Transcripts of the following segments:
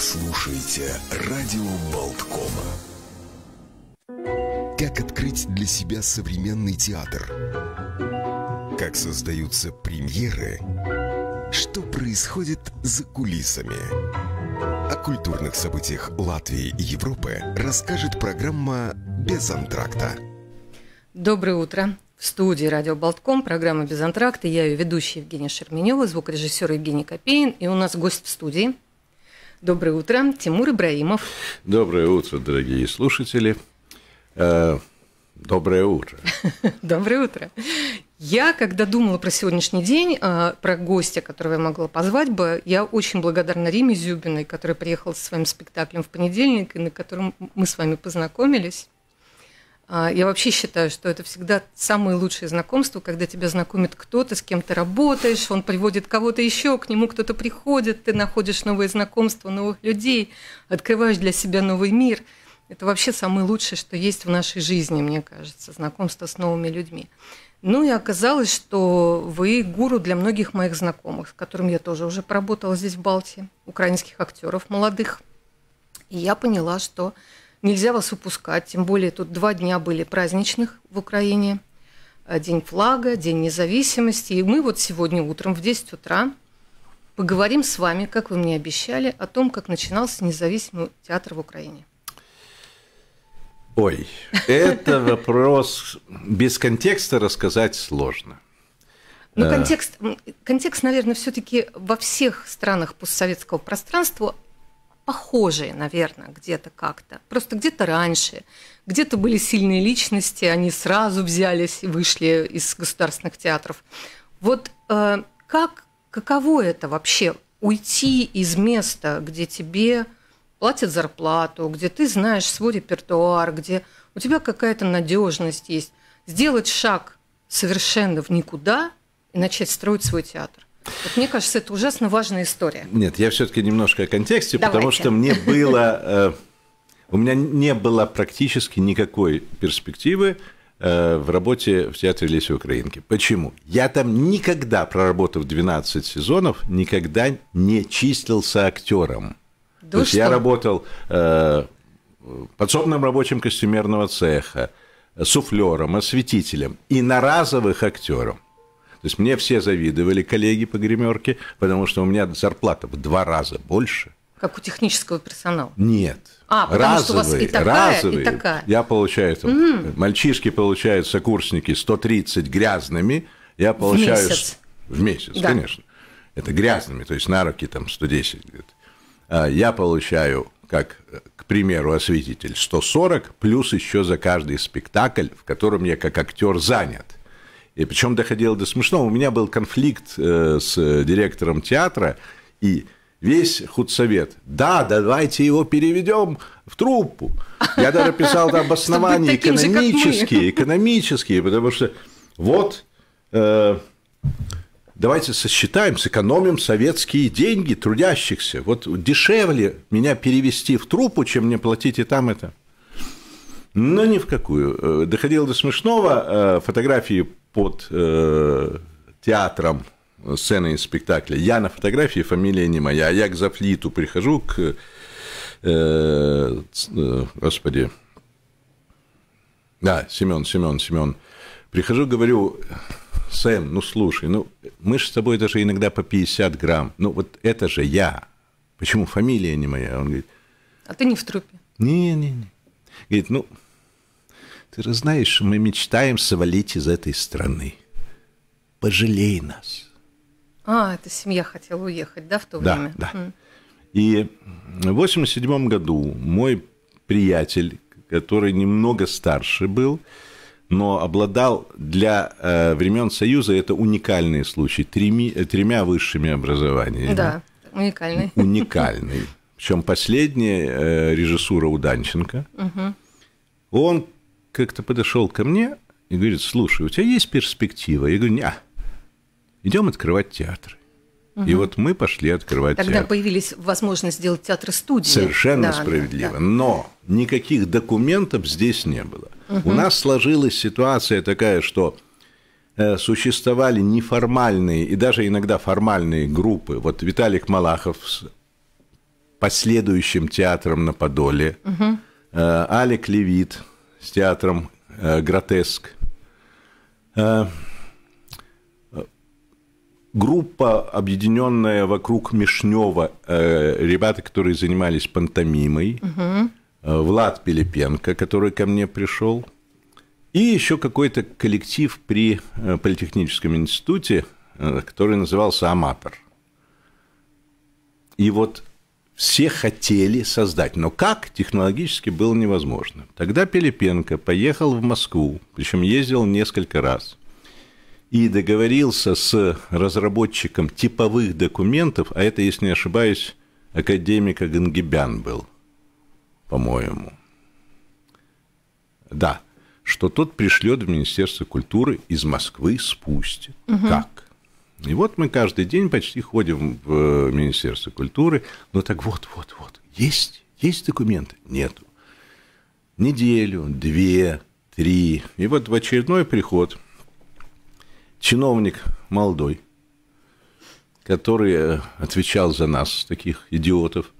слушаете «Радио Болткома». Как открыть для себя современный театр? Как создаются премьеры? Что происходит за кулисами? О культурных событиях Латвии и Европы расскажет программа «Без антракта». Доброе утро. В студии «Радио Болтком» программа «Без антракта». Я ее ведущая Евгения Шерменева, звукорежиссер Евгений Копейн. И у нас гость в студии – Доброе утро, Тимур Ибраимов. Доброе утро, дорогие слушатели. Э, доброе утро. Доброе утро. Я, когда думала про сегодняшний день, э, про гостя, которого я могла позвать бы, я очень благодарна Риме Зюбиной, которая приехала со своим спектаклем в понедельник, и на котором мы с вами познакомились. А, я вообще считаю, что это всегда самые лучшие знакомства, когда тебя знакомит кто-то, с кем ты работаешь, он приводит кого-то еще, к нему кто-то приходит, ты находишь новые знакомства, новых людей, открываешь для себя новый мир. Это вообще самое лучшее, что есть в нашей жизни, мне кажется, знакомство с новыми людьми. Ну и оказалось, что вы гуру для многих моих знакомых, с которыми я тоже уже поработала здесь в Балтии, украинских актеров молодых. И я поняла, что Нельзя вас упускать, тем более тут два дня были праздничных в Украине. День флага, День независимости. И мы вот сегодня утром в 10 утра поговорим с вами, как вы мне обещали, о том, как начинался независимый театр в Украине. Ой, это вопрос без контекста рассказать сложно. Ну, э. контекст, контекст, наверное, все-таки во всех странах постсоветского пространства похожие, наверное, где-то как-то. Просто где-то раньше, где-то были сильные личности, они сразу взялись и вышли из государственных театров. Вот э, как, каково это вообще уйти из места, где тебе платят зарплату, где ты знаешь свой репертуар, где у тебя какая-то надежность есть, сделать шаг совершенно в никуда и начать строить свой театр? Вот мне кажется, это ужасно важная история. Нет, я все-таки немножко о контексте, Давайте. потому что мне было... Э, у меня не было практически никакой перспективы э, в работе в Театре Леси Украинки. Почему? Я там никогда, проработав 12 сезонов, никогда не числился актером. Да То есть я работал э, подсобным рабочим костюмерного цеха, э, суфлером, осветителем и на разовых актером. То есть мне все завидовали, коллеги по гримерке, потому что у меня зарплата в два раза больше. Как у технического персонала? Нет. А, потому разовые, что у вас и такая, разовые. и такая. Я получаю, там, mm. мальчишки получают, сокурсники 130 грязными, я получаю... В месяц. В месяц, да. конечно. Это грязными, то есть на руки там 110 а, Я получаю, как, к примеру, осветитель 140, плюс еще за каждый спектакль, в котором я как актер занят. И причем доходило до смешного. У меня был конфликт э, с э, директором театра, и весь худсовет. Да, давайте его переведем в труппу. Я даже писал там обоснования экономические, экономические, потому что вот э, давайте сосчитаем, сэкономим советские деньги трудящихся. Вот дешевле меня перевести в труппу, чем мне платить и там это. Но ни в какую. Э, доходило до смешного. Фотографии под э, театром сцены из спектакля. Я на фотографии, фамилия не моя. А я к Зафлиту прихожу, к... Э, э, господи. Да, Семен, Семен, Семен. Прихожу, говорю, Сэм, ну слушай, ну мы же с тобой даже иногда по 50 грамм. Ну вот это же я. Почему фамилия не моя? Он говорит... А ты не в трупе. Не-не-не. Говорит, ну ты знаешь, мы мечтаем свалить из этой страны. Пожалей нас. А, эта семья хотела уехать, да, в то да, время? Да, да. Mm. И в 87 году мой приятель, который немного старше был, но обладал для э, времен Союза, это уникальный случай, треми, э, тремя высшими образованиями. Да, уникальный. Уникальный. Причем последняя э, режиссура у Данченко. Угу. Он как-то подошел ко мне и говорит, слушай, у тебя есть перспектива? Я говорю, не, идем открывать театр. Угу. И вот мы пошли открывать Тогда театр. Тогда появились возможность сделать театр студии. Совершенно да, справедливо. Да, да. Но никаких документов здесь не было. Угу. У нас сложилась ситуация такая, что э, существовали неформальные и даже иногда формальные группы. Вот Виталик Малахов с последующим театром на Подоле, угу. Алик Левит – с театром э, «Гротеск». Э, группа, объединенная вокруг Мишнева, э, ребята, которые занимались пантомимой, угу. э, Влад Пилипенко, который ко мне пришел, и еще какой-то коллектив при э, Политехническом институте, э, который назывался «Аматор». И вот все хотели создать. Но как технологически было невозможно. Тогда Пилипенко поехал в Москву, причем ездил несколько раз, и договорился с разработчиком типовых документов, а это, если не ошибаюсь, академика Гангибян был, по-моему. Да, что тот пришлет в Министерство культуры из Москвы спустит. Угу. Как? И вот мы каждый день почти ходим в э, Министерство культуры, но ну так вот, вот, вот, есть, есть документы? Нету. Неделю, две, три. И вот в очередной приход чиновник молодой, который э, отвечал за нас, таких идиотов,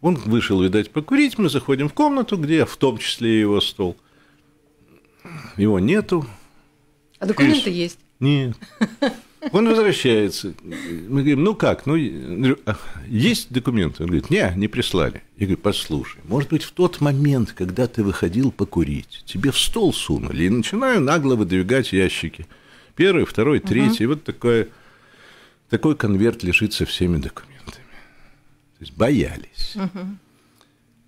он вышел, видать, покурить, мы заходим в комнату, где в том числе его стол. Его нету. А документы Фиш. есть? Нет. Он возвращается. Мы говорим, ну как? Ну, э, есть документы? Он говорит, не, не прислали. Я говорю, послушай, может быть, в тот момент, когда ты выходил покурить, тебе в стол сунули, и начинаю нагло выдвигать ящики. Первый, второй, третий. Угу. Вот такое, такой конверт лежит со всеми документами. То есть боялись. Угу.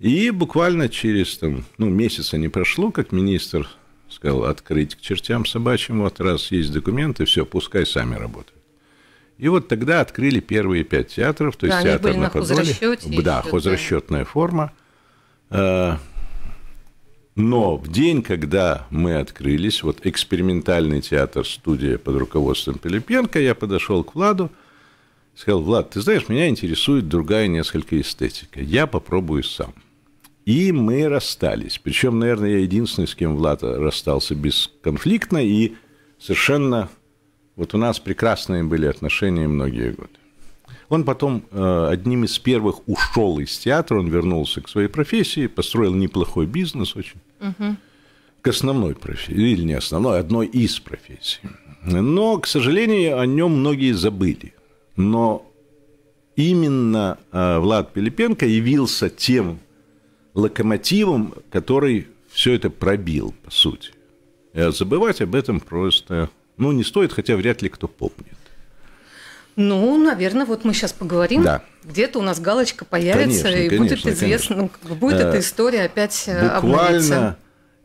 И буквально через там, ну, месяца не прошло, как министр сказал открыть к чертям собачьим, вот раз есть документы, все, пускай сами работают. И вот тогда открыли первые пять театров, то да, есть театр на, на подвале. Да, хозрасчетная да. форма. А, но в день, когда мы открылись, вот экспериментальный театр-студия под руководством Пилипенко, я подошел к Владу, сказал, Влад, ты знаешь, меня интересует другая несколько эстетика, я попробую сам. И мы расстались. Причем, наверное, я единственный, с кем Влад расстался бесконфликтно и совершенно... Вот у нас прекрасные были отношения многие годы. Он потом э, одним из первых ушел из театра, он вернулся к своей профессии, построил неплохой бизнес очень. Угу. К основной профессии, или не основной, одной из профессий. Но, к сожалению, о нем многие забыли. Но именно э, Влад Пилипенко явился тем локомотивом, который все это пробил, по сути. Э, забывать об этом просто, ну, не стоит, хотя вряд ли кто помнит. Ну, наверное, вот мы сейчас поговорим. Да. Где-то у нас галочка появится, конечно, и конечно, ну, будет известно, конечно. будет эта история опять э, Буквально обновится.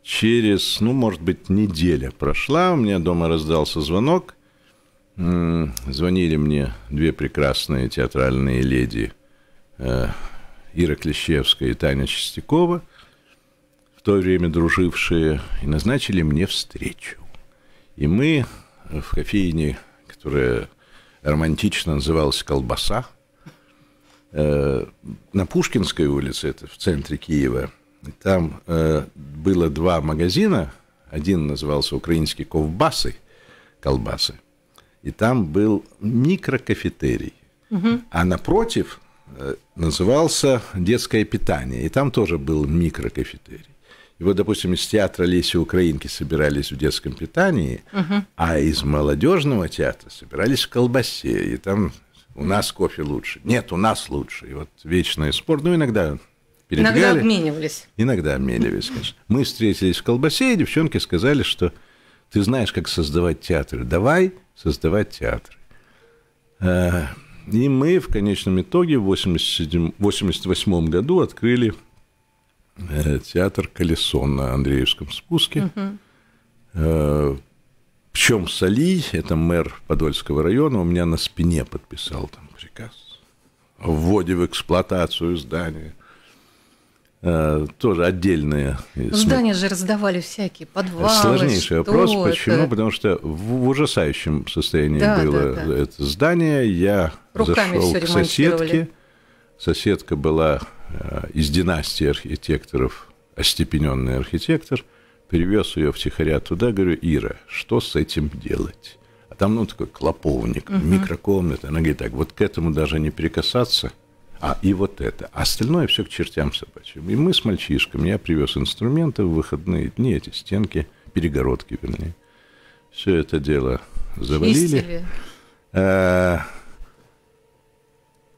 через, ну, может быть, неделя прошла, у меня дома раздался звонок. Звонили мне две прекрасные театральные леди э, Ира Клещевская и Таня Чистякова, в то время дружившие, и назначили мне встречу. И мы в кофейне, которая романтично называлась «Колбаса», э, на Пушкинской улице, это в центре Киева, там э, было два магазина, один назывался «Украинские ковбасы», колбасы, и там был микрокафетерий. Угу. А напротив Э, назывался «Детское питание», и там тоже был микрокафетерий. И вот, допустим, из театра Леси Украинки собирались в детском питании, угу. а из молодежного театра собирались в колбасе. И там у нас кофе лучше. Нет, у нас лучше. И вот вечный спор. Ну, иногда Иногда обменивались. Иногда обменивались, конечно. Мы встретились в колбасе, и девчонки сказали, что ты знаешь, как создавать театр. Давай создавать театр. Э, и мы в конечном итоге в 1988 году открыли э, театр «Колесо» на Андреевском спуске. Угу. Э, чем Сали, это мэр Подольского района, у меня на спине подписал там приказ о вводе в эксплуатацию здания. Э, тоже отдельные. Ну, здания же раздавали всякие подвалы. Сложнейший вопрос. Это? Почему? Потому что в ужасающем состоянии да, было да, да. это здание. Я Руками зашел к соседке. Соседка была э, из династии архитекторов, остепененный архитектор. привез ее втихаря туда, говорю, Ира, что с этим делать? А там, ну, такой клоповник, угу. микрокомната. Она говорит, так, вот к этому даже не прикасаться, а и вот это. А остальное все к чертям собачьим. И мы с мальчишками, я привез инструменты в выходные дни, эти стенки, перегородки, вернее. Все это дело завалили. Чистили. Э,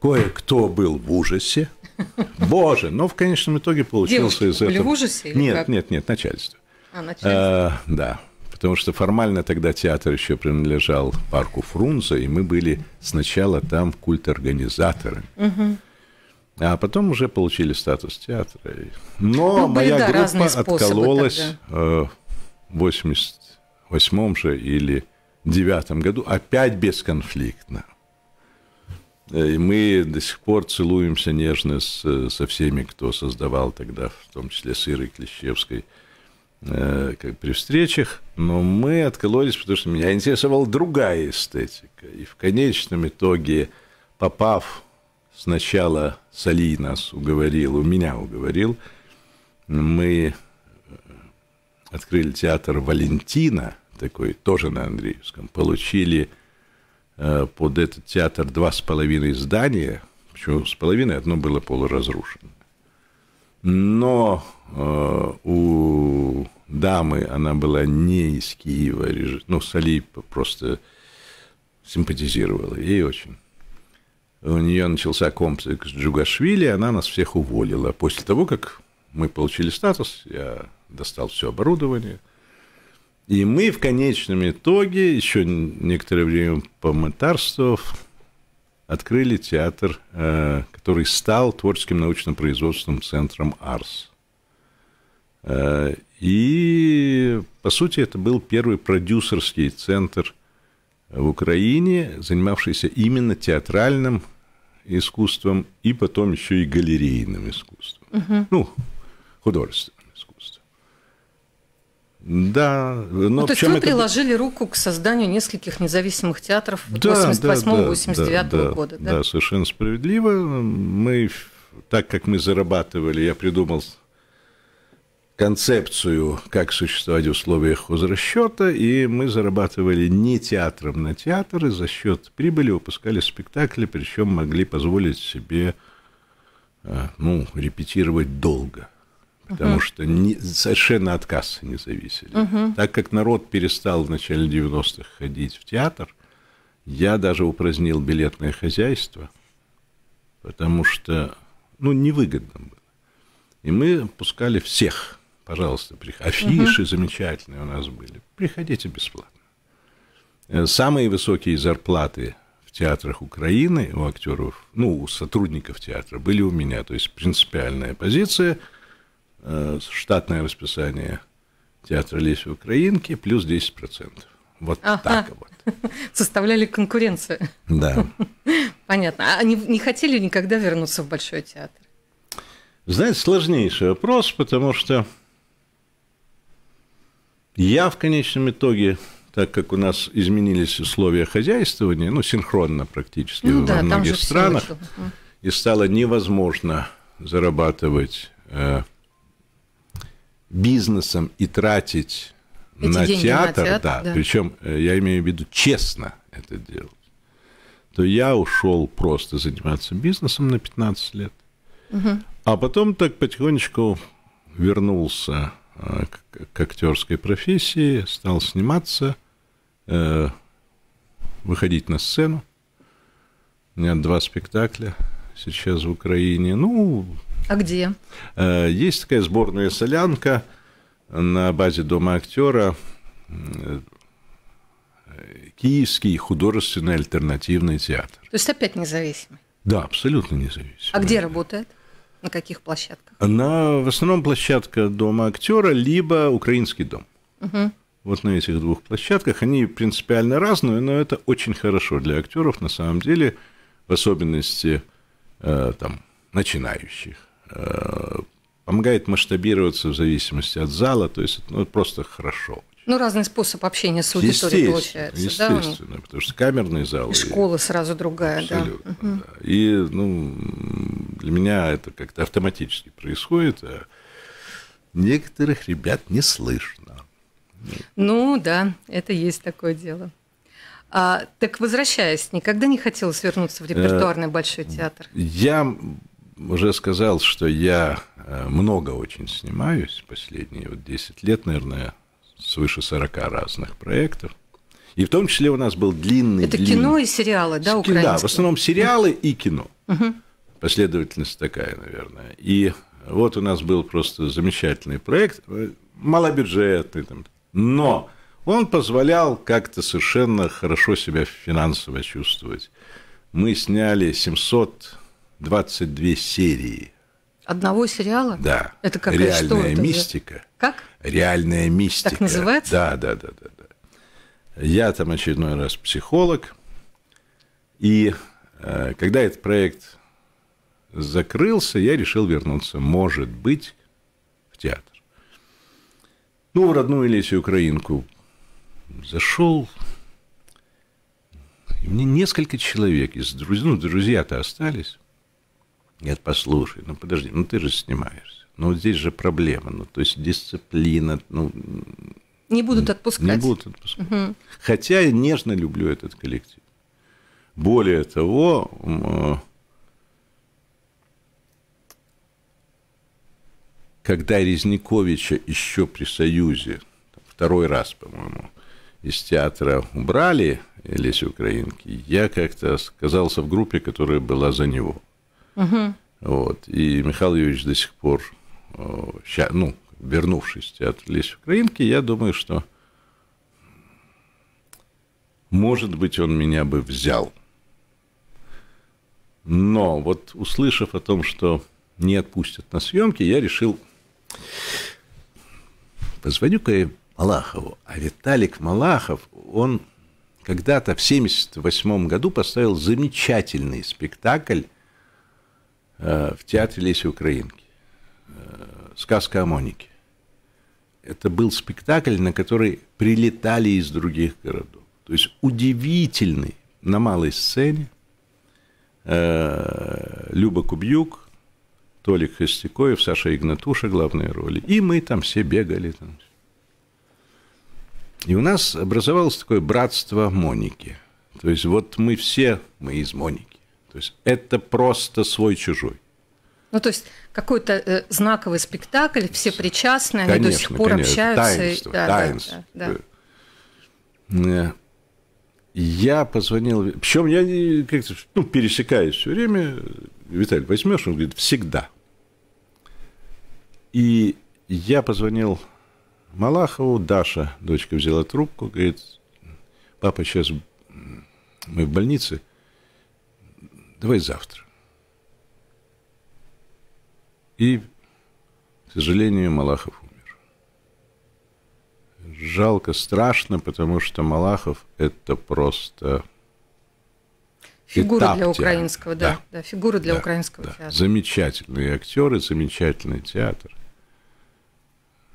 Кое-кто был в ужасе. Боже, но в конечном итоге получился Девушки из этого. в ужасе? нет, как? нет, нет, начальство. А, начальство. Э, да, потому что формально тогда театр еще принадлежал парку Фрунзе, и мы были сначала там культорганизаторами. Угу. А потом уже получили статус театра. Но ну, моя да, группа откололась тогда. Э, в 88 же или девятом году, опять бесконфликтно. Э, и мы до сих пор целуемся нежно с, э, со всеми, кто создавал тогда, в том числе с Ирой Клещевской, э, как при встречах. Но мы откололись, потому что меня интересовала другая эстетика. И в конечном итоге, попав сначала, Сали нас уговорил, у меня уговорил, мы э, открыли театр Валентина, такой тоже на Андреевском, получили Э, под этот театр два с половиной здания, почему с половиной, одно было полуразрушено. Но э, у дамы, она была не из Киева, ну, Сали просто симпатизировала ей очень. У нее начался комплекс Джугашвили, она нас всех уволила. После того, как мы получили статус, я достал все оборудование – и мы в конечном итоге, еще некоторое время помытарствовав, открыли театр, э, который стал творческим научно-производственным центром АРС. Э, и, по сути, это был первый продюсерский центр в Украине, занимавшийся именно театральным искусством и потом еще и галерейным искусством. Угу. Ну, художественным. Да, но ну, то есть вы это... приложили руку к созданию нескольких независимых театров да, 88-89 да, да, года. Да? да, совершенно справедливо. Мы, так как мы зарабатывали, я придумал концепцию, как существовать в условиях возрасчета, и мы зарабатывали не театром на театры, за счет прибыли выпускали спектакли, причем могли позволить себе э, ну, репетировать долго – потому uh-huh. что не, совершенно от кассы не зависели. Uh-huh. Так как народ перестал в начале 90-х ходить в театр, я даже упразднил билетное хозяйство, потому что, ну, невыгодно было. И мы пускали всех, пожалуйста, приходите, афиши uh-huh. замечательные у нас были, приходите бесплатно. Э, самые высокие зарплаты в театрах Украины у актеров, ну, у сотрудников театра были у меня, то есть принципиальная позиция – Э, штатное расписание театра «Лесь Украинки» плюс 10%. Вот ага. так вот. Составляли конкуренцию. Да. Понятно. А не, не хотели никогда вернуться в Большой театр? Знаете, сложнейший вопрос, потому что я в конечном итоге, так как у нас изменились условия хозяйствования, ну, синхронно практически ну, во да, многих странах, и стало невозможно зарабатывать э, бизнесом и тратить Эти на, театр, на театр, да, да. причем э, я имею в виду честно это делать, то я ушел просто заниматься бизнесом на 15 лет. Угу. А потом так потихонечку вернулся э, к, актерской профессии, стал сниматься, э, выходить на сцену. У меня два спектакля сейчас в Украине. Ну, а где? Э, есть такая сборная «Солянка» на базе Дома актера. Э, киевский художественный альтернативный театр. То есть опять независимый? Да, абсолютно независимый. А где работает? На каких площадках? На, в основном площадка Дома актера, либо Украинский дом. Угу. Вот на этих двух площадках. Они принципиально разные, но это очень хорошо для актеров на самом деле, в особенности э, там, начинающих Э, помогает масштабироваться в зависимости от зала, то есть ну, просто хорошо. Ну, разный способ общения с аудиторией получается. Естественно, да? потому что камерные залы. И школа и... сразу другая, да. да. И ну, для меня это как-то автоматически происходит, а некоторых ребят не слышно. Ну да, это есть такое дело. А, так возвращаясь, никогда не хотелось вернуться в э, репертуарный большой театр? Я уже сказал, что я э, много очень снимаюсь последние вот 10 лет, наверное, свыше 40 разных проектов. И в том числе у нас был длинный... Это длинный... кино и сериалы, да, украинские? Да, в основном сериалы и кино. Угу. Последовательность такая, наверное. И вот у нас был просто замечательный проект, э, малобюджетный, там, но он позволял как-то совершенно хорошо себя финансово чувствовать. Мы сняли 700 22 серии. Одного сериала? Да. Это как Реальная это мистика. Как? Реальная мистика. Так называется? Да, да, да, да, да. Я там очередной раз психолог. И э, когда этот проект закрылся, я решил вернуться, может быть, в театр. Ну, в родную Лесю Украинку зашел. И мне несколько человек из друзей, ну, друзья-то остались нет, послушай, ну подожди, ну ты же снимаешься. Ну вот здесь же проблема, ну то есть дисциплина, ну... Не будут отпускать. Не будут отпускать. Угу. Хотя я нежно люблю этот коллектив. Более того, э, когда Резниковича еще при Союзе, второй раз, по-моему, из театра убрали Леси Украинки, я как-то оказался в группе, которая была за него – Угу. Вот. И Михаил Юрьевич до сих пор, э, ну, вернувшись в театр «Лесь Украинки», я думаю, что, может быть, он меня бы взял. Но вот услышав о том, что не отпустят на съемки, я решил, позвоню-ка я Малахову. А Виталик Малахов, он когда-то в 1978 году поставил замечательный спектакль Э, в театре Леси Украинки. Э, сказка о Монике. Это был спектакль, на который прилетали из других городов. То есть удивительный на малой сцене э, Люба Кубьюк, Толик Хостякоев, Саша Игнатуша главные роли. И мы там все бегали. Там. И у нас образовалось такое братство Моники. То есть вот мы все, мы из Моники. То есть это просто свой чужой. Ну, то есть какой-то э, знаковый спектакль, все причастны, конечно, они до сих пор конечно. общаются. Таинство, и... да, таинство. Да, да, да. Э, я позвонил, причем я как-то ну, пересекаюсь все время. Виталий, возьмешь? Он говорит, всегда. И я позвонил Малахову, Даша, дочка, взяла трубку, говорит, папа сейчас, мы в больнице – Давай завтра. И, к сожалению, Малахов умер. Жалко, страшно, потому что Малахов это просто... Фигура этап для украинского, да, да. да фигура для да, украинского да. театра. Замечательные актеры, замечательный театр.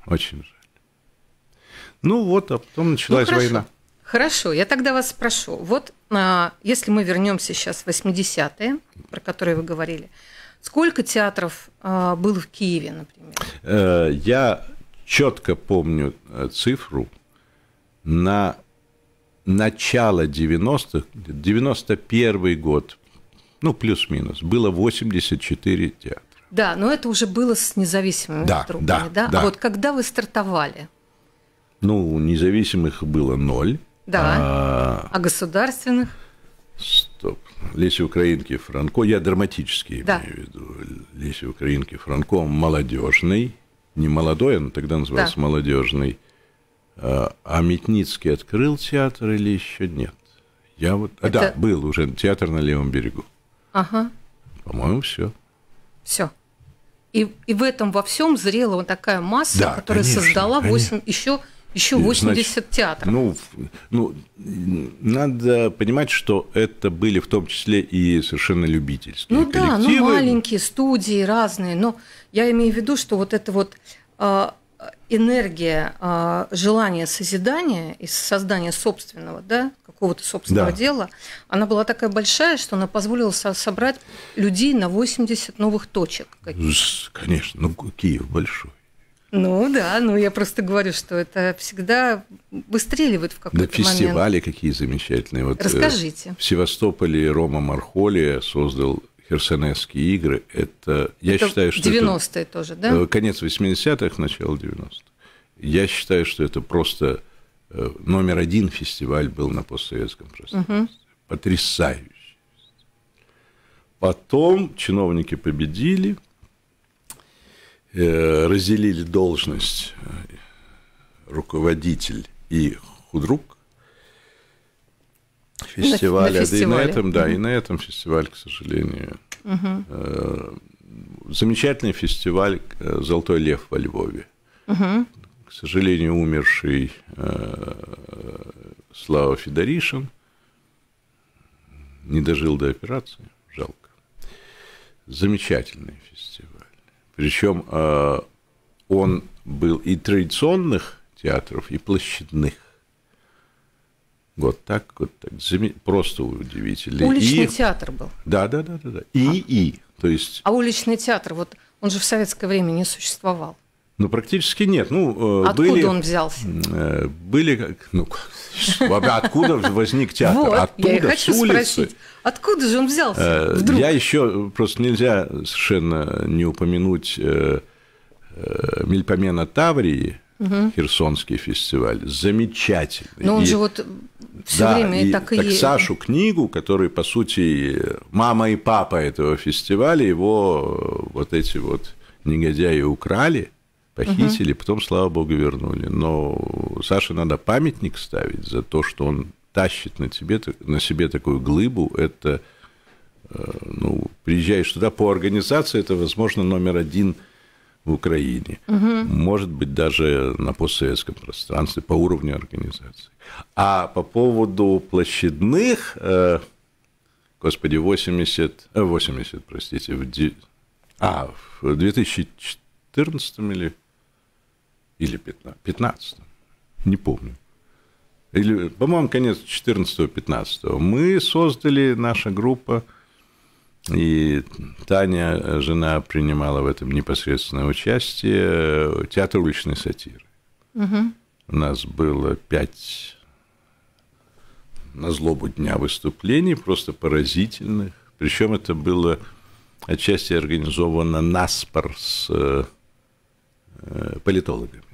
Очень жаль. Ну вот, а потом началась ну, хорошо. война. Хорошо, я тогда вас спрошу. Вот а, если мы вернемся сейчас в 80-е, про которые вы говорили, сколько театров а, было в Киеве, например? Э, я четко помню э, цифру на начало 90-х, 91 год, ну, плюс-минус, было 84 театра. Да, но это уже было с независимыми да, трупами, да, да? да? А вот когда вы стартовали? Ну, независимых было ноль. Да. А, а, государственных? Стоп. Леся Украинки Франко, я драматически имею в виду. Леся Украинки Франко молодежный, не молодой, он тогда назывался молодежный. А, а Метницкий открыл театр или еще нет? Я вот, а, да, был уже театр на левом берегу. Ага. По-моему, все. Все. И, и в этом во всем зрела вот такая масса, да, которая конечно, создала 8, конечно. еще еще 80 Значит, театров. Ну, ну, надо понимать, что это были в том числе и совершенно любительские Ну да, ну маленькие студии разные, но я имею в виду, что вот эта вот э, энергия, э, желание созидания и создания собственного, да, какого-то собственного да. дела, она была такая большая, что она позволила со собрать людей на 80 новых точек. Конечно, ну Киев большой. Ну да, ну я просто говорю, что это всегда выстреливает в какой-то момент. Да фестивали момент. какие замечательные. Вот э, Расскажите. В Севастополе Рома Мархолия создал Херсонесские игры. Это, я это считаю, что 90-е это, тоже, да? Э, конец 80-х, начало 90-х. Я считаю, что это просто э, номер один фестиваль был на постсоветском пространстве. Угу. Потрясающий. Потом чиновники победили – Э, разделили должность э, руководитель и худрук фестиваля. На, да и на этом, да, и на этом фестиваль, к сожалению. Угу. Замечательный фестиваль «Золотой лев» во Львове. Угу. К сожалению, умерший Слава Федоришин не дожил до операции. Жалко. Замечательный фестиваль. Причем э, он был и традиционных театров, и площадных. Вот так, вот так. Просто удивительно. Уличный и... театр был. Да, да, да, да, да. И, а? и. То есть... А уличный театр, вот он же в советское время не существовал. Ну, практически нет. Ну, э, откуда были, он взялся? Э, были, ну, откуда возник театр? Вот, Оттуда, я и хочу с улицы. спросить, откуда же он взялся э, вдруг? Я еще, просто нельзя совершенно не упомянуть Мельпомена Таврии, угу. Херсонский фестиваль, замечательный. Но ну, он и, же вот все да, время и, так и... Так Сашу книгу, который, по сути, мама и папа этого фестиваля, его вот эти вот негодяи украли – похитили, угу. потом, слава богу, вернули. Но Саше надо памятник ставить за то, что он тащит на, тебе, на себе такую глыбу. Это, э, ну, приезжаешь туда по организации, это, возможно, номер один – в Украине, угу. может быть, даже на постсоветском пространстве по уровню организации. А по поводу площадных, э, господи, 80, 80, э, простите, в, а, в 2014 или или 15, не помню. Или, по-моему, конец 14-15. Мы создали, наша группа, и Таня, жена, принимала в этом непосредственное участие, э, театр уличной сатиры. Угу. У нас было пять на злобу дня выступлений, просто поразительных. Причем это было отчасти организовано наспор с э, э, политологами.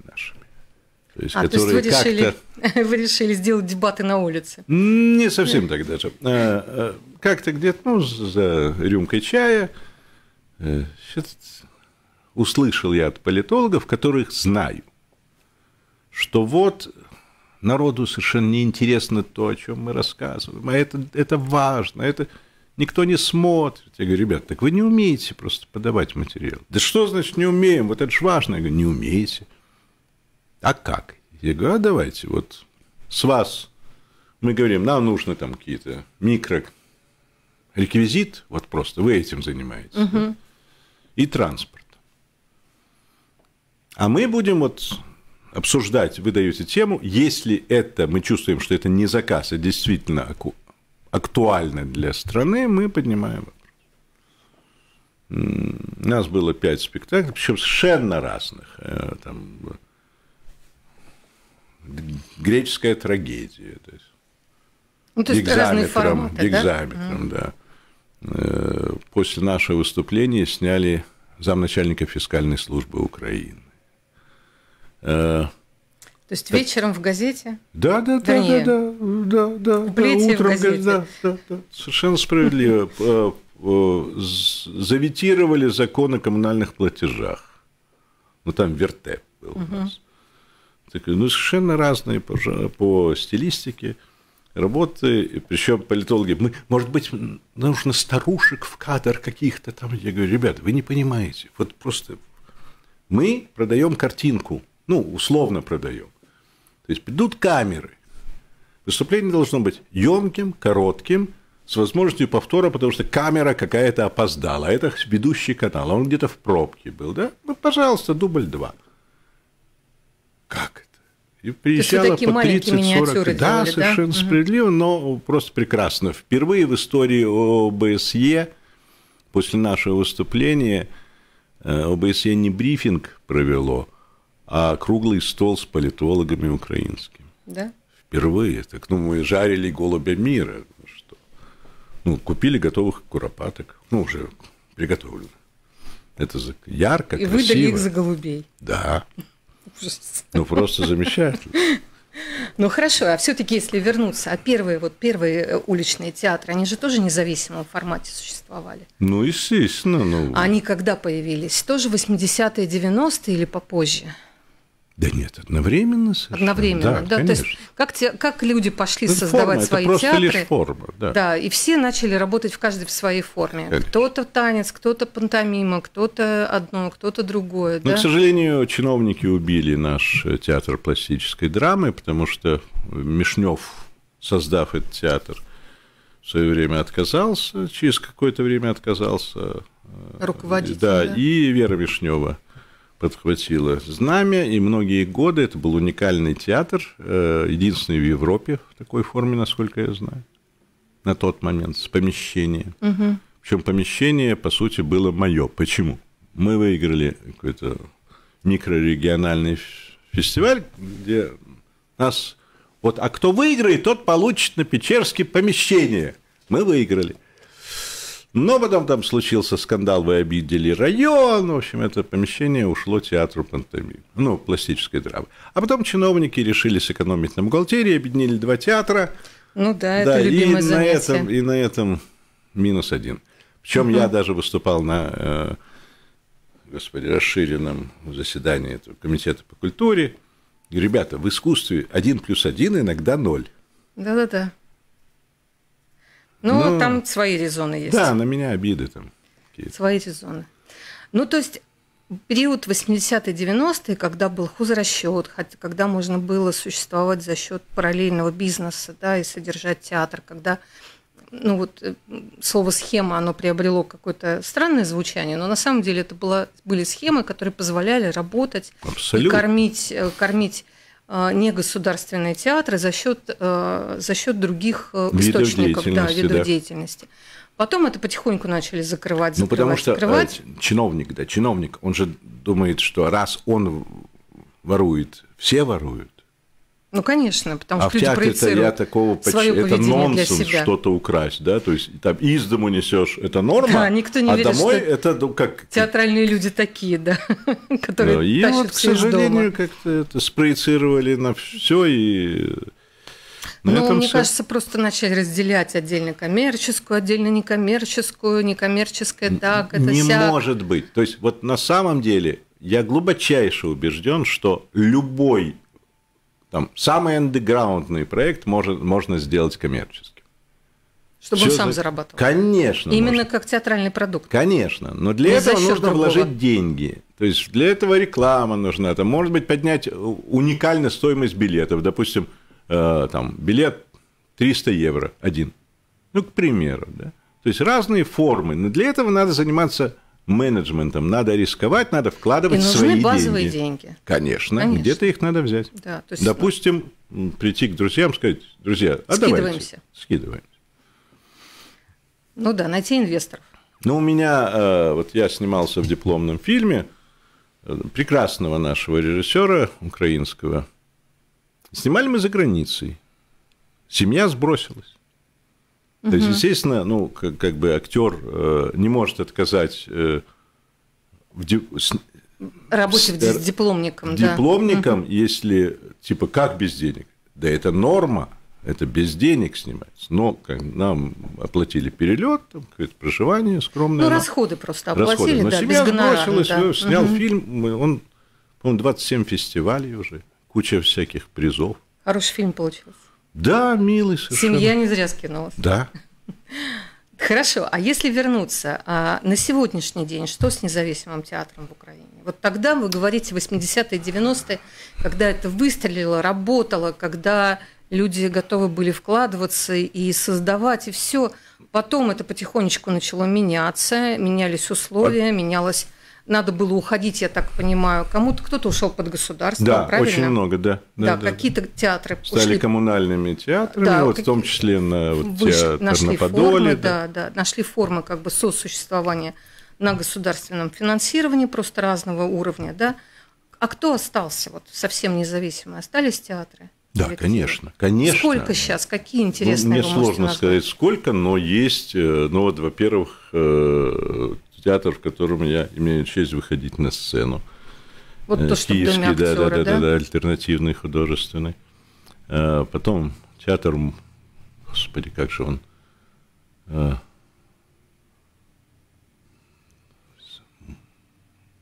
То есть, а, которые то есть вы, решили, вы решили сделать дебаты на улице? Не совсем так даже. Э, э, как-то где-то ну, за рюмкой чая э, услышал я от политологов, которых знаю, что вот народу совершенно неинтересно то, о чем мы рассказываем, а это, это важно, это никто не смотрит. Я говорю, ребят, так вы не умеете просто подавать материал. Да что значит не умеем? Вот это же важно. Я говорю, не умеете. А как? Я говорю, а давайте, вот с вас мы говорим, нам нужны там какие-то микро реквизит, вот просто вы этим занимаетесь, угу. и транспорт. А мы будем вот обсуждать, вы даете тему, если это мы чувствуем, что это не заказ, а действительно актуально для страны, мы поднимаем У нас было пять спектаклей, причем совершенно разных. Э, там греческая трагедия. То есть, ну, то есть разные форматы, дигзаметром, да? да. Э, после нашего выступления сняли замначальника фискальной службы Украины. Э, то есть вечером в газете? Да, да, да, да, да, да, да. Утром, в газете. Да, да, да. Совершенно справедливо. Э, заветировали закон о коммунальных платежах. Ну, там вертеп был у нас спектаклю. Ну, совершенно разные по, по стилистике работы. Причем политологи, мы, может быть, нужно старушек в кадр каких-то там. Я говорю, ребята, вы не понимаете. Вот просто мы продаем картинку, ну, условно продаем. То есть придут камеры. Выступление должно быть емким, коротким, с возможностью повтора, потому что камера какая-то опоздала. А это ведущий канал, а он где-то в пробке был, да? Ну, пожалуйста, дубль два. Как приезжала по 30-40. Да, да, совершенно да? справедливо, но просто прекрасно. Впервые в истории ОБСЕ после нашего выступления э, ОБСЕ не брифинг провело, а круглый стол с политологами украинскими. Да? Впервые. Так, ну, мы жарили голубя мира. Ну что? Ну, купили готовых куропаток. Ну, уже приготовлено. Это ярко, И красиво. И выдали их за голубей. Да. Ну, просто замечательно. Ну хорошо, а все-таки если вернуться, а первые вот первые э, уличные театры, они же тоже в независимом формате существовали. Ну естественно, ну. А они когда появились? Тоже 80-е, 90-е или попозже? Да нет, одновременно совершенно. Одновременно, да, да конечно. то есть как, те, как люди пошли ну, это создавать форма, свои это просто театры. лишь форма, да. Да, и все начали работать в каждой в своей форме. Кто-то танец, кто-то пантомима, кто-то одно, кто-то другое. Но, ну, да? к сожалению, чиновники убили наш э, театр пластической драмы, потому что Мишнев, создав этот театр, в свое время отказался, через какое-то время отказался. Э, Руководитель. Да, да. и Вера Мишнева подхватила знамя, и многие годы это был уникальный театр, э, единственный в Европе в такой форме, насколько я знаю, на тот момент, с помещением. Угу. Причем помещение, по сути, было мое. Почему? Мы выиграли какой-то микрорегиональный фестиваль, где нас... Вот, а кто выиграет, тот получит на Печерске помещение. Мы выиграли. Но потом там случился скандал, вы обидели район, в общем, это помещение ушло театру пантомим, ну, пластической драмы. А потом чиновники решили сэкономить на бухгалтерии, объединили два театра. Ну да, это да, любимое и занятие. На этом, и на этом минус один. Причем угу. я даже выступал на э, господи, расширенном заседании этого комитета по культуре. Ребята, в искусстве один плюс один иногда ноль". Да-да-да. Ну, ну там свои резоны есть. Да, на меня обиды там. Свои резоны. Ну, то есть период 80-90-е, когда был хозрасчет, когда можно было существовать за счет параллельного бизнеса да, и содержать театр, когда ну вот э, слово схема, оно приобрело какое-то странное звучание, но на самом деле это было, были схемы, которые позволяли работать Абсолютно. и кормить, э, кормить а, негосударственные театры за счет, а, за счет других видов э, источников деятельности, да, видов да. деятельности. Потом это потихоньку начали закрывать, закрывать, ну, потому что э, закрывать. чиновник, да, чиновник, он же думает, что раз он ворует, все воруют. Ну, конечно, потому а что люди проецируют я такого поч... свое это нонсенс что-то украсть, да, то есть там из дому несешь, это норма, да, никто не а верит, домой что это ну, как... Театральные люди такие, да, которые да, И тащат вот, к сожалению, как-то это спроецировали на все и... На ну, мне все... кажется, просто начать разделять отдельно коммерческую, отдельно некоммерческую, некоммерческое так, это Не сяк. может быть. То есть вот на самом деле я глубочайше убежден, что любой там, самый андеграундный проект может, можно сделать коммерчески, Чтобы Все он сам за... зарабатывал. Конечно. Именно можно. как театральный продукт. Конечно. Но для Не этого нужно другого. вложить деньги. То есть для этого реклама нужна. Это может быть поднять уникально стоимость билетов. Допустим, э, там, билет 300 евро один. Ну, к примеру. Да? То есть разные формы. Но для этого надо заниматься менеджментом. Надо рисковать, надо вкладывать и нужны свои базовые деньги. деньги. Конечно, Конечно. где-то их надо взять. Да, то есть, Допустим, ну... прийти к друзьям, сказать, друзья, а скидываемся. давайте. Скидываемся. Ну да, найти инвесторов. Ну, у меня, э, вот я снимался в дипломном фильме э, прекрасного нашего режиссера украинского. Снимали мы за границей. Семья сбросилась. Угу. То есть, естественно, ну, как, как бы актер э, не может отказать э, в ди... работе с, с дипломником. Да. Дипломником, угу. если типа как без денег? Да это норма, это без денег снимается. Но как, нам оплатили перелет, там какое-то проживание скромное. Ну, но... расходы просто оплатили, расходы. Но да, семья без бросилась, да. Э, снял угу. фильм, он, по-моему, 27 фестивалей уже, куча всяких призов. Хороший фильм получился. Да, милый совершенно. Семья не зря скинулась. Да. Хорошо, а если вернуться а, на сегодняшний день, что с независимым театром в Украине? Вот тогда вы говорите 80-е, 90-е, когда это выстрелило, работало, когда люди готовы были вкладываться и создавать, и все. Потом это потихонечку начало меняться, менялись условия, менялась надо было уходить, я так понимаю. Кому-то кто-то ушел под государство, да, правильно? очень много, да. Да, да, да какие-то да. театры стали ушли... коммунальными театрами, да, вот, в том числе на вот, Выш... театр нашли на Подоле. Формы, да. да, да, нашли формы как бы сосуществования на государственном финансировании просто разного уровня, да. А кто остался вот совсем независимый? Остались театры? Да, конечно, конечно. Сколько сейчас? Какие ну, интересные? Ну, мне сложно назвать? сказать, сколько, но есть. Э, ну вот, во-первых, э, театр, в котором я имею честь выходить на сцену. Вот э, то, что Киевский, актера, да, да, да, да, альтернативный, художественный. Э, потом театр, господи, как же он, э,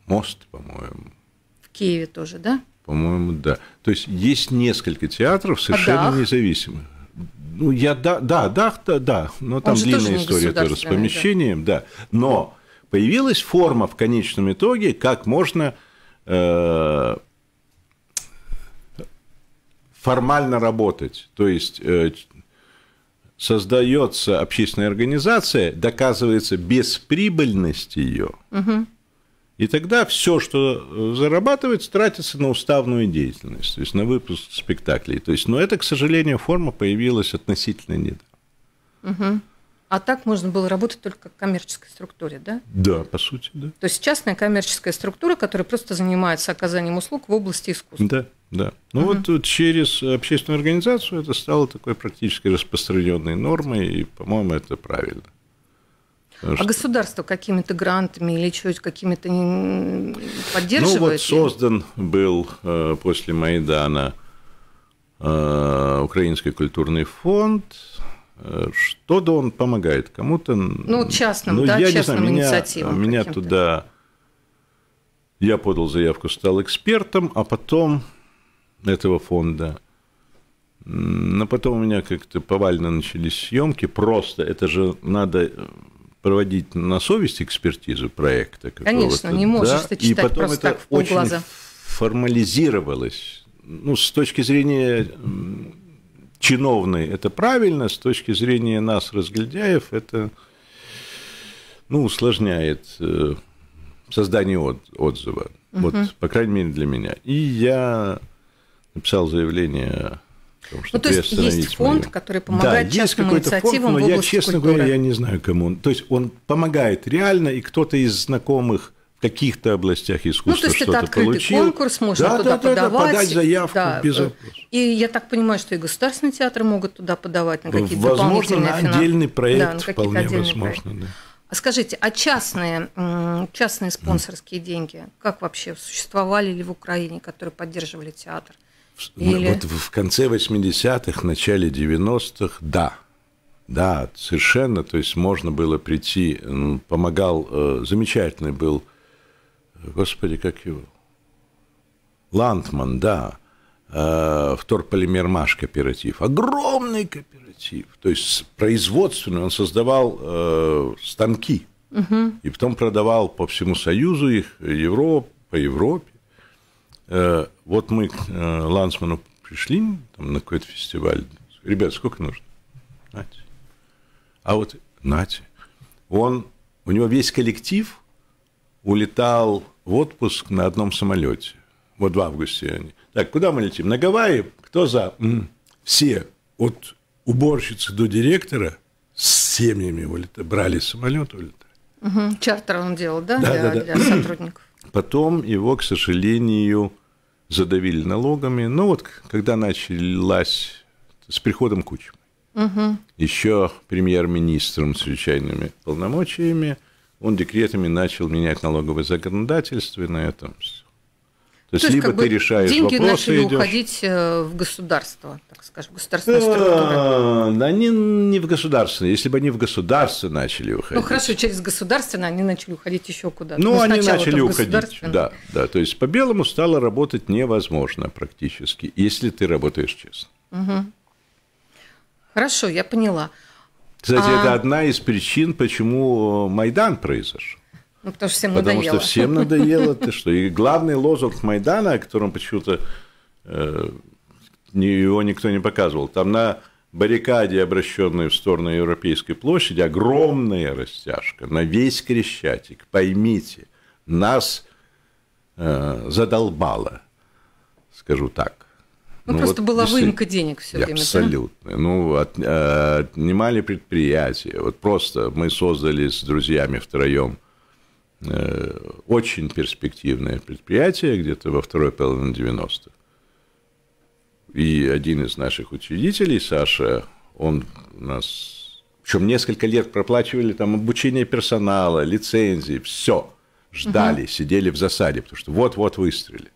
мост, по-моему. В Киеве тоже, да? По-моему, да. То есть есть несколько театров а совершенно а дах? независимых. Ну, я да, да, да, да, да, но там длинная история тоже с помещением, да. да. Но появилась форма в конечном итоге, как можно э, формально работать. То есть э, создается общественная организация, доказывается бесприбыльность ее. Угу. И тогда все, что э, зарабатывается, тратится на уставную деятельность, то есть на выпуск спектаклей. То есть, но это, к сожалению, форма появилась относительно недавно. Угу. А так можно было работать только в коммерческой структуре, да? Да, по сути, да. То есть частная коммерческая структура, которая просто занимается оказанием услуг в области искусства. Да, да. Ну угу. вот через общественную организацию это стало такой практически распространенной нормой, и, по-моему, это правильно. Потому а что... государство какими-то грантами или что-то какими-то поддерживает? Ну вот создан был э, после Майдана э, Украинский культурный фонд, Э, Что-то он помогает кому-то. Ну, частным, ну, да, я частным не знаю, инициативам. Меня, туда... Я подал заявку, стал экспертом, а потом этого фонда. Но потом у меня как-то повально начались съемки. Просто это же надо э, проводить на совесть экспертизу проекта. Конечно, не можешь да? ты читать И потом просто это так в полглаза. очень формализировалось. Ну, с точки зрения чиновный – это правильно, с точки зрения нас, разглядяев это ну, усложняет э, создание от, отзыва. Угу. Вот, по крайней мере, для меня. И я написал заявление Потому ну, что ну, то есть есть фонд, мою. который помогает да, частным инициативам фонд, но в области я, честно культуры. говоря, я не знаю, кому он. То есть он помогает реально, и кто-то из знакомых каких-то областях искусства ну, что-то получил. конкурс, можно да, туда да, подавать. Да, да, подать заявку да. без э, И я так понимаю, что и государственные театры могут туда подавать на какие-то Возможно, на отдельный проект да, на вполне возможно. Да. А скажите, а частные, частные спонсорские да. деньги, как вообще существовали ли в Украине, которые поддерживали театр? Ну, Или... Вот в конце 80-х, начале 90-х, да, да, совершенно. То есть можно было прийти, помогал, э, замечательный был господи, как его? Лантман, да, э, вторполимермаш кооператив, огромный кооператив, то есть производственный, он создавал э, станки, угу. и потом продавал по всему Союзу их, Европ, по Европе. Э, вот мы к э, Лансману пришли там, на какой-то фестиваль, ребят, сколько нужно? Нате. А вот Нате, он, у него весь коллектив улетал в отпуск на одном самолете. Вот в августе они. Так, куда мы летим? На Гавайи? Кто за? Все, от уборщицы до директора, с семьями вылета, брали самолет, улетали. Угу. Чартер он делал, да, да, для, да, да. для сотрудников? Потом его, к сожалению, задавили налогами. Ну вот, когда началась с приходом кучи угу. еще премьер-министром с чрезвычайными полномочиями – он декретами начал менять налоговое законодательство и на этом все. То, То есть, либо как ты решаешь деньги вопросы начали идешь... уходить э, в государство, так скажем, в государственную структуру. А, да, они не в государственные. Если бы они в государство начали уходить. Ну хорошо, через государственное они начали уходить еще куда-то. Ну, ну они начали уходить. Да, да. То есть по белому стало работать невозможно практически, если ты работаешь честно. Угу. Хорошо, я поняла. Кстати, а... это одна из причин, почему э, Майдан произошел. Ну, потому что всем надоело. Потому что всем надоело. Ты что? И главный лозунг Майдана, о котором почему-то э, его никто не показывал, там на баррикаде, обращенной в сторону Европейской площади, огромная растяжка на весь Крещатик. Поймите, нас э, задолбало, скажу так ну, ну просто вот, была выемка денег все время. Абсолютно. Да? Ну, от, э, отнимали предприятия. Вот просто мы создали с друзьями втроем э, очень перспективное предприятие где-то во второй половине 90-х. И один из наших учредителей, Саша, он у нас... Причем несколько лет проплачивали там обучение персонала, лицензии, все. Ждали, угу. сидели в засаде, потому что вот-вот выстрелили.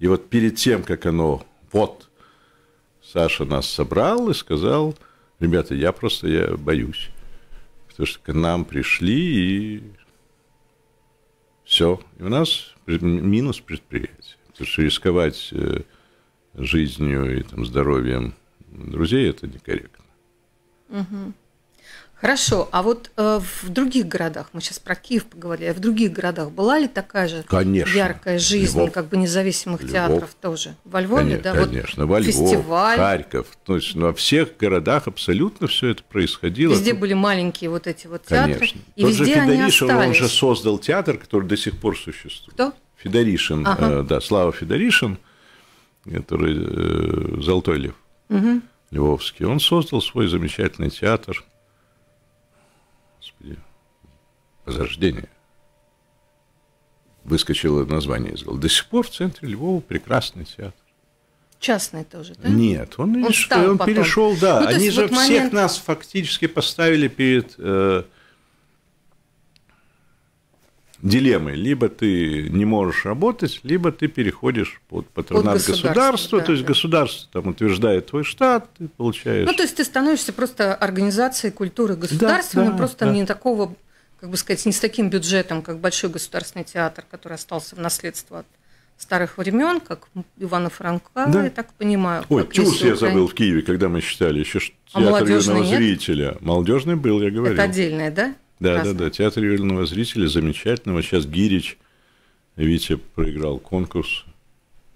И вот перед тем, как оно вот Саша нас собрал и сказал, ребята, я просто я боюсь, потому что к нам пришли и все. И у нас минус предприятие, потому что рисковать э, жизнью и там, здоровьем друзей это некорректно. Угу. Хорошо, а вот э, в других городах, мы сейчас про Киев поговорили, а в других городах была ли такая же конечно. яркая жизнь, Львов, как бы независимых Львов. театров тоже? Во Львове, конечно, да? Конечно, вот во Львов, фестиваль. Харьков, то есть ну, во всех городах абсолютно все это происходило. Везде были маленькие вот эти вот театры, конечно. и Тот везде же Федоришин, они остались. он же создал театр, который до сих пор существует. Кто? Федоришин, э, ага. э, да, Слава Федоришин, который э, Золотой Лев угу. Львовский, он создал свой замечательный театр – Господи, возрождение. Выскочило название из До сих пор в центре Львова прекрасный театр. Частный тоже, да? Нет, он, он, лишь, он перешел, да. Ну, Они же вот момент... всех нас фактически поставили перед э, дилеммы. Либо ты не можешь работать, либо ты переходишь под патронат под государства. да, то есть да. государство там утверждает твой штат, ты получаешь. Ну, то есть ты становишься просто организацией культуры государства, да, но да, просто да. не такого, как бы сказать, не с таким бюджетом, как большой государственный театр, который остался в наследство от старых времен, как Ивана Франка, да. я так понимаю. Ой, тюс я забыл в Киеве, когда мы считали еще а театр юного нет? зрителя. Молодежный был, я говорю. Это отдельное, да? Да, да, да. Театр юного зрителя замечательного. Сейчас Гирич, Витя проиграл конкурс.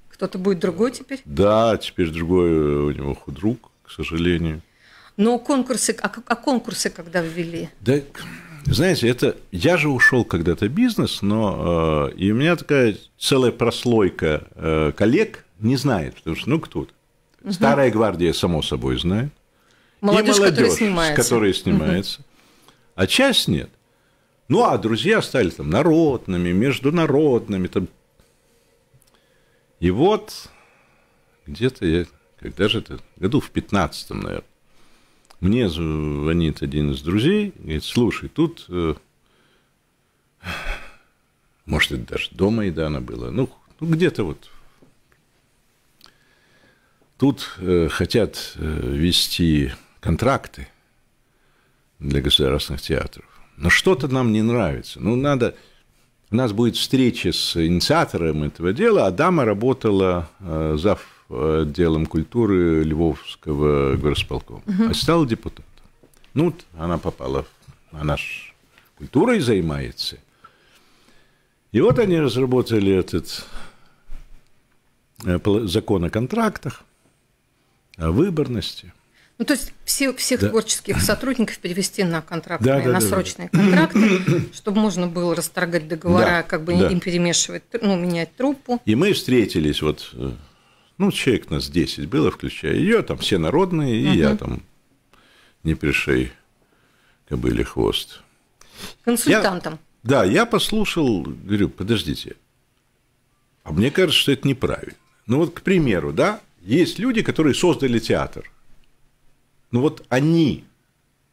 Кто-то будет другой теперь? Да, теперь другой э, у него худрук, к сожалению. Но конкурсы, а, а конкурсы когда ввели? Да, знаете, это я же ушел когда-то бизнес, но э, и у меня такая целая прослойка э, коллег не знает, потому что ну кто-то. Угу. Старая гвардия само собой знает. Молодежь, и молодежь, которая снимается. Которая снимается а часть нет. Ну, а друзья стали там народными, международными. Там. И вот где-то я, когда же это, году в 15 наверное, мне звонит один из друзей, говорит, слушай, тут, э, может, это даже до Майдана было, ну, ну где-то вот. Тут э, хотят э, вести контракты – для государственных театров. Но что-то нам не нравится. Ну, надо... У нас будет встреча с инициатором этого дела. А дама работала э, зав делом культуры Львовского горосполкома. Угу. А стала депутатом. Ну, она попала, она ж культурой занимается. И вот они разработали этот э, закон о контрактах, о выборности. Ну, то есть все, всех да. творческих сотрудников перевести на контрактные, да, да, на да, срочные да. контракты, чтобы можно было расторгать договора, да, как бы да. им перемешивать, ну, менять труппу. И мы встретились, вот, э, ну, человек нас 10 было, включая ее, там все народные, и угу. я там не пришей кобыли хвост. Консультантом. Я, да, я послушал, говорю, подождите, а мне кажется, что это неправильно. Ну вот, к примеру, да, есть люди, которые создали театр. Ну вот они,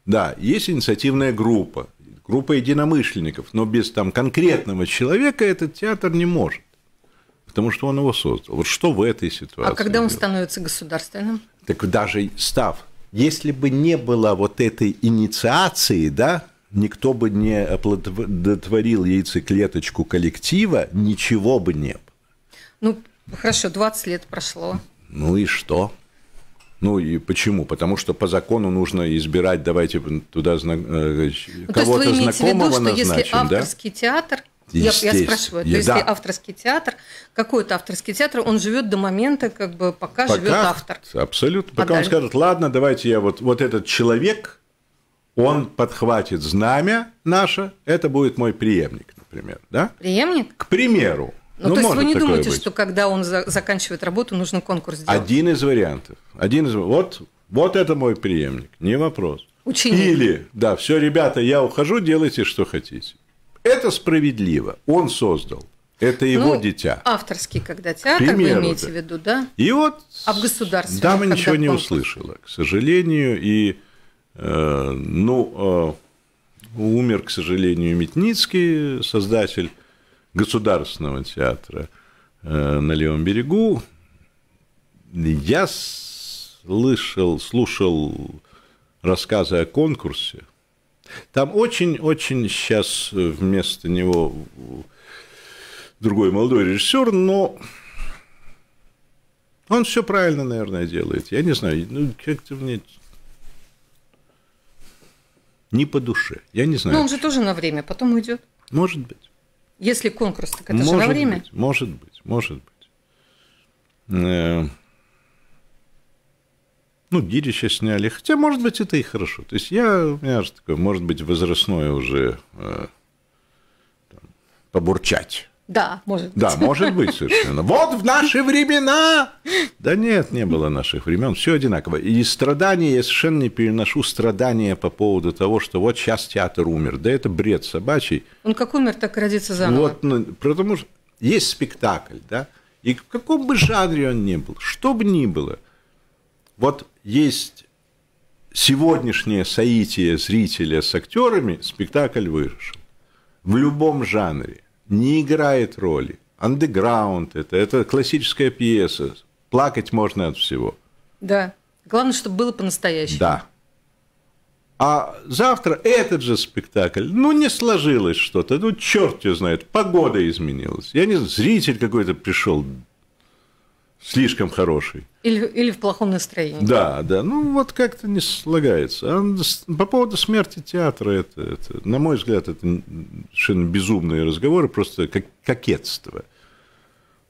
да, есть инициативная группа, группа единомышленников, но без там конкретного человека этот театр не может, потому что он его создал. Вот что в этой ситуации? А когда он делать? становится государственным? Так даже став, если бы не было вот этой инициации, да, никто бы не оплодотворил яйцеклеточку коллектива, ничего бы не было. Ну, хорошо, 20 лет прошло. Ну и что? Ну и почему? Потому что по закону нужно избирать, давайте туда зна... Э, ну, кого-то знакомого в виду, назначим. Что если авторский да? театр я, я спрашиваю, я, то да. если авторский театр, какой-то авторский театр, он живет до момента, как бы пока, пока живет автор. Абсолютно. Пока а он скажет, ладно, давайте я вот, вот этот человек, он да. подхватит знамя наше, это будет мой преемник, например. Да? Преемник? К примеру. Ну, ну, то есть вы не думаете, быть. что когда он за, заканчивает работу, нужно конкурс сделать? Один из вариантов. Один из... Вот, вот это мой преемник, не вопрос. Ученик. Или, да, все, ребята, я ухожу, делайте, что хотите. Это справедливо. Он создал. Это его ну, дитя. Авторский, когда театр, примеру, вы имеете да. в виду, да? И вот а в государственном, дама ничего не конкурс. услышала, к сожалению. И, э, ну, э, умер, к сожалению, Митницкий, создатель государственного театра э, на левом берегу, я слышал, слушал рассказы о конкурсе. Там очень-очень сейчас вместо него другой молодой режиссер, но он все правильно, наверное, делает. Я не знаю, ну как-то мне не по душе. Я не знаю. Но ну, он же тоже на время, потом уйдет. Может быть. Если конкурс, так это может же во время. Быть, может быть, может быть. Э, ну, гири сейчас сняли. Хотя, может быть, это и хорошо. То есть я, у меня же такое, может быть, возрастное уже э, там, побурчать да, может быть. Да, может быть совершенно. Вот в наши времена! Да нет, не было наших времен, все одинаково. И страдания, я совершенно не переношу страдания по поводу того, что вот сейчас театр умер. Да это бред собачий. Он как умер, так и родится заново. Вот, ну, потому что есть спектакль, да, и в каком бы жанре он ни был, что бы ни было, вот есть сегодняшнее соитие зрителя с актерами, спектакль вышел. В любом жанре – не играет роли. Андеграунд это, это классическая пьеса. Плакать можно от всего. Да. Главное, чтобы было по-настоящему. Да. А завтра этот же спектакль, ну, не сложилось что-то, ну, черт его знает, погода изменилась. Я не знаю, зритель какой-то пришел, слишком хороший. Или, или в плохом настроении. Да, да. Ну, вот как-то не слагается. А по поводу смерти театра, это, это, на мой взгляд, это совершенно безумные разговоры, просто как кокетство.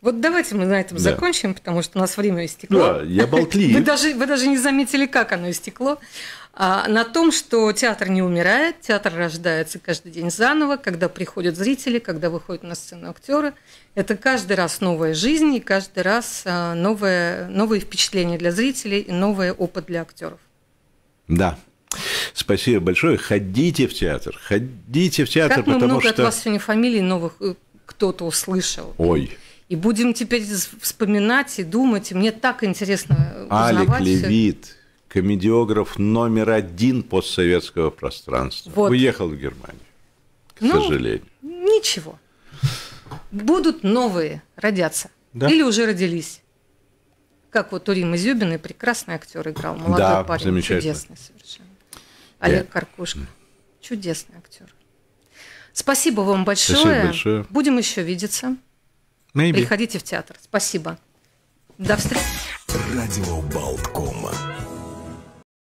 Вот давайте мы на этом да. закончим, потому что у нас время истекло. Да, я болтлив. Вы даже, вы даже не заметили, как оно истекло. А, на том, что театр не умирает, театр рождается каждый день заново, когда приходят зрители, когда выходят на сцену актеры. Это каждый раз новая жизнь и каждый раз а, новое, новые впечатления для зрителей и новый опыт для актеров. Да. Спасибо большое. Ходите в театр. Ходите в театр, как мы потому много что... от вас сегодня фамилий новых э, кто-то услышал. Ой. И будем теперь вспоминать и думать. И мне так интересно узнавать. Алик Левит, комедиограф номер один постсоветского пространства, вот. уехал в Германию, к ну, сожалению. Ничего. Будут новые родятся. Да. Или уже родились. Как вот у Римы Зюбиной прекрасный актер играл, молодой да, парень, чудесный совершенно. Олег Я... Каркушка, чудесный актер. Спасибо вам большое. Спасибо большое. Будем еще видеться. Maybe. Приходите в театр. Спасибо. До встречи. Радио Болткома.